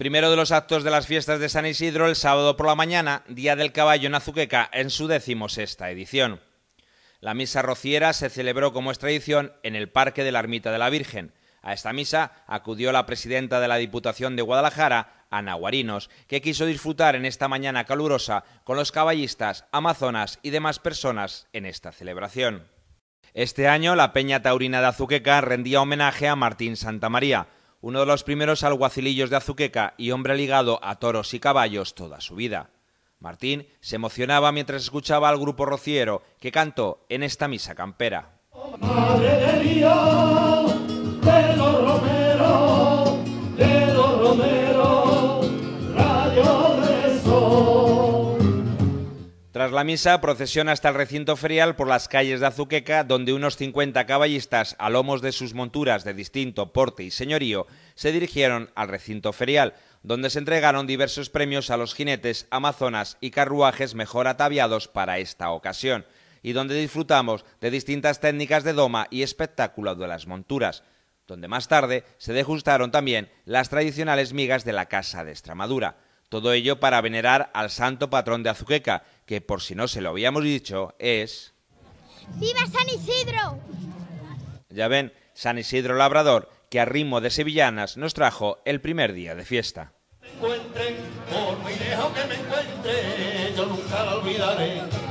Primero de los actos de las fiestas de San Isidro el sábado por la mañana, Día del Caballo en Azuqueca, en su decimosexta edición. La misa rociera se celebró como es tradición en el Parque de la Ermita de la Virgen. A esta misa acudió la presidenta de la Diputación de Guadalajara, Ana Guarinos, que quiso disfrutar en esta mañana calurosa con los caballistas, amazonas y demás personas en esta celebración. Este año la Peña Taurina de Azuqueca rendía homenaje a Martín Santa María uno de los primeros alguacilillos de Azuqueca y hombre ligado a toros y caballos toda su vida. Martín se emocionaba mientras escuchaba al grupo rociero que cantó en esta misa campera. Madre la misa, procesión hasta el recinto ferial por las calles de Azuqueca, donde unos 50 caballistas, a lomos de sus monturas de distinto porte y señorío, se dirigieron al recinto ferial, donde se entregaron diversos premios a los jinetes, amazonas y carruajes mejor ataviados para esta ocasión, y donde disfrutamos de distintas técnicas de doma y espectáculo de las monturas donde más tarde se degustaron también las tradicionales migas de la Casa de Extremadura. Todo ello para venerar al santo patrón de Azuqueca, que por si no se lo habíamos dicho es... ¡Viva San Isidro! Ya ven, San Isidro Labrador, que a ritmo de sevillanas nos trajo el primer día de fiesta. por que me encuentre, yo nunca olvidaré.